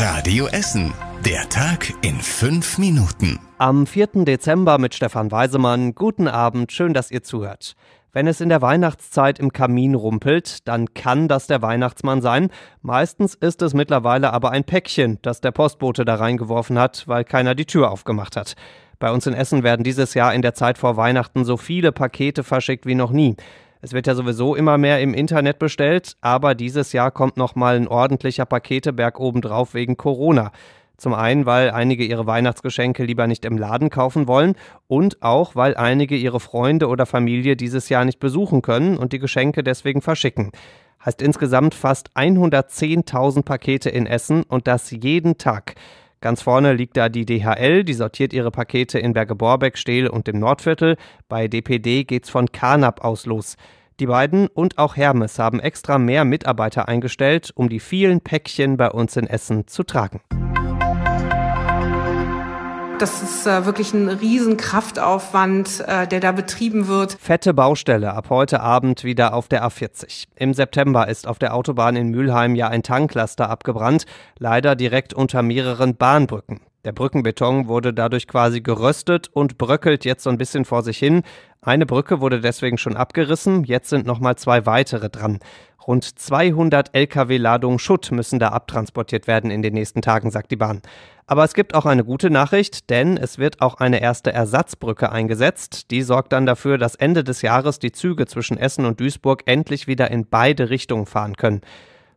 Radio Essen. Der Tag in fünf Minuten. Am 4. Dezember mit Stefan Weisemann. Guten Abend, schön, dass ihr zuhört. Wenn es in der Weihnachtszeit im Kamin rumpelt, dann kann das der Weihnachtsmann sein. Meistens ist es mittlerweile aber ein Päckchen, das der Postbote da reingeworfen hat, weil keiner die Tür aufgemacht hat. Bei uns in Essen werden dieses Jahr in der Zeit vor Weihnachten so viele Pakete verschickt wie noch nie. Es wird ja sowieso immer mehr im Internet bestellt, aber dieses Jahr kommt nochmal ein ordentlicher Paketeberg obendrauf wegen Corona. Zum einen, weil einige ihre Weihnachtsgeschenke lieber nicht im Laden kaufen wollen und auch, weil einige ihre Freunde oder Familie dieses Jahr nicht besuchen können und die Geschenke deswegen verschicken. Heißt insgesamt fast 110.000 Pakete in Essen und das jeden Tag. Ganz vorne liegt da die DHL, die sortiert ihre Pakete in Berge-Borbeck, Stehl und dem Nordviertel. Bei DPD geht's von Karnap aus los. Die beiden und auch Hermes haben extra mehr Mitarbeiter eingestellt, um die vielen Päckchen bei uns in Essen zu tragen. Das ist äh, wirklich ein riesen Kraftaufwand, äh, der da betrieben wird. Fette Baustelle ab heute Abend wieder auf der A40. Im September ist auf der Autobahn in Mülheim ja ein Tanklaster abgebrannt, leider direkt unter mehreren Bahnbrücken. Der Brückenbeton wurde dadurch quasi geröstet und bröckelt jetzt so ein bisschen vor sich hin. Eine Brücke wurde deswegen schon abgerissen, jetzt sind nochmal zwei weitere dran. Rund 200 Lkw-Ladungen Schutt müssen da abtransportiert werden in den nächsten Tagen, sagt die Bahn. Aber es gibt auch eine gute Nachricht, denn es wird auch eine erste Ersatzbrücke eingesetzt. Die sorgt dann dafür, dass Ende des Jahres die Züge zwischen Essen und Duisburg endlich wieder in beide Richtungen fahren können.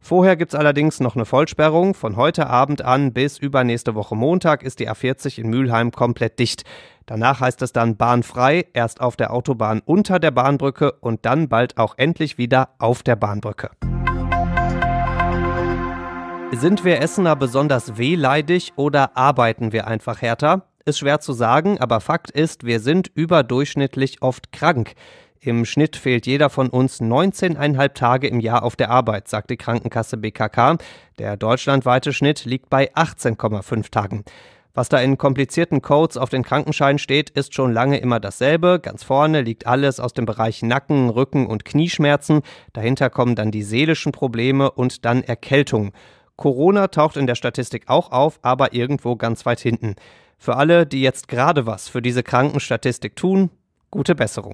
Vorher gibt es allerdings noch eine Vollsperrung. Von heute Abend an bis übernächste Woche Montag ist die A40 in Mülheim komplett dicht. Danach heißt es dann bahnfrei, erst auf der Autobahn unter der Bahnbrücke und dann bald auch endlich wieder auf der Bahnbrücke. Sind wir Essener besonders wehleidig oder arbeiten wir einfach härter? Ist schwer zu sagen, aber Fakt ist, wir sind überdurchschnittlich oft krank. Im Schnitt fehlt jeder von uns 19,5 Tage im Jahr auf der Arbeit, sagt die Krankenkasse BKK. Der deutschlandweite Schnitt liegt bei 18,5 Tagen. Was da in komplizierten Codes auf den Krankenschein steht, ist schon lange immer dasselbe. Ganz vorne liegt alles aus dem Bereich Nacken, Rücken und Knieschmerzen. Dahinter kommen dann die seelischen Probleme und dann Erkältung. Corona taucht in der Statistik auch auf, aber irgendwo ganz weit hinten. Für alle, die jetzt gerade was für diese Krankenstatistik tun, gute Besserung.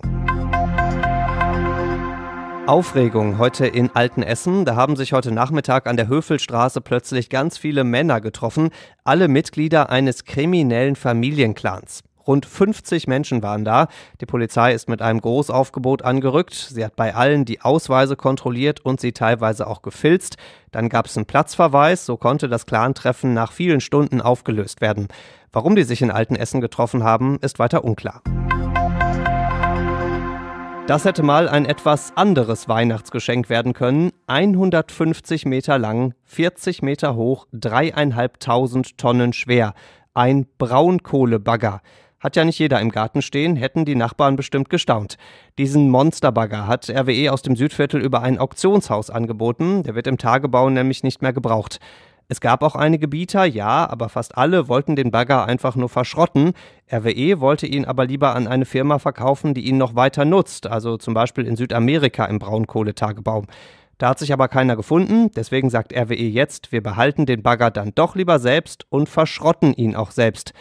Aufregung heute in Altenessen. Da haben sich heute Nachmittag an der Höfelstraße plötzlich ganz viele Männer getroffen, alle Mitglieder eines kriminellen Familienclans. Rund 50 Menschen waren da. Die Polizei ist mit einem Großaufgebot angerückt. Sie hat bei allen die Ausweise kontrolliert und sie teilweise auch gefilzt. Dann gab es einen Platzverweis. So konnte das Clantreffen nach vielen Stunden aufgelöst werden. Warum die sich in Altenessen getroffen haben, ist weiter unklar. Das hätte mal ein etwas anderes Weihnachtsgeschenk werden können. 150 Meter lang, 40 Meter hoch, dreieinhalbtausend Tonnen schwer. Ein Braunkohlebagger. Hat ja nicht jeder im Garten stehen, hätten die Nachbarn bestimmt gestaunt. Diesen Monsterbagger hat RWE aus dem Südviertel über ein Auktionshaus angeboten. Der wird im Tagebau nämlich nicht mehr gebraucht. Es gab auch einige Bieter, ja, aber fast alle wollten den Bagger einfach nur verschrotten. RWE wollte ihn aber lieber an eine Firma verkaufen, die ihn noch weiter nutzt, also zum Beispiel in Südamerika im Braunkohletagebau. Da hat sich aber keiner gefunden, deswegen sagt RWE jetzt, wir behalten den Bagger dann doch lieber selbst und verschrotten ihn auch selbst.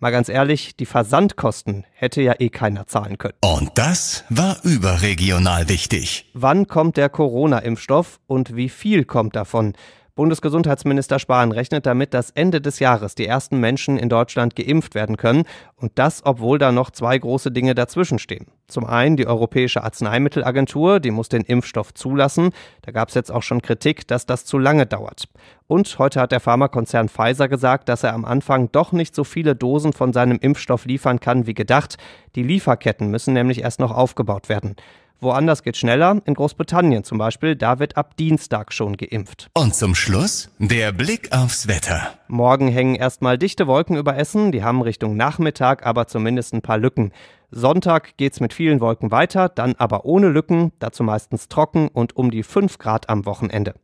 Mal ganz ehrlich, die Versandkosten hätte ja eh keiner zahlen können. Und das war überregional wichtig. Wann kommt der Corona-Impfstoff und wie viel kommt davon? Bundesgesundheitsminister Spahn rechnet damit, dass Ende des Jahres die ersten Menschen in Deutschland geimpft werden können. Und das, obwohl da noch zwei große Dinge dazwischenstehen. Zum einen die Europäische Arzneimittelagentur, die muss den Impfstoff zulassen. Da gab es jetzt auch schon Kritik, dass das zu lange dauert. Und heute hat der Pharmakonzern Pfizer gesagt, dass er am Anfang doch nicht so viele Dosen von seinem Impfstoff liefern kann wie gedacht. Die Lieferketten müssen nämlich erst noch aufgebaut werden. Woanders geht schneller, in Großbritannien zum Beispiel, da wird ab Dienstag schon geimpft. Und zum Schluss der Blick aufs Wetter. Morgen hängen erstmal dichte Wolken über Essen, die haben Richtung Nachmittag aber zumindest ein paar Lücken. Sonntag geht's mit vielen Wolken weiter, dann aber ohne Lücken, dazu meistens trocken und um die 5 Grad am Wochenende.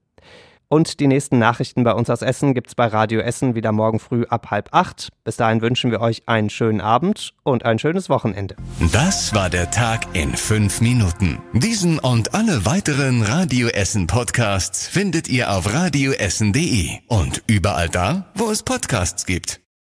Und die nächsten Nachrichten bei uns aus Essen gibt's bei Radio Essen wieder morgen früh ab halb acht. Bis dahin wünschen wir euch einen schönen Abend und ein schönes Wochenende. Das war der Tag in fünf Minuten. Diesen und alle weiteren Radio Essen Podcasts findet ihr auf radioessen.de und überall da, wo es Podcasts gibt.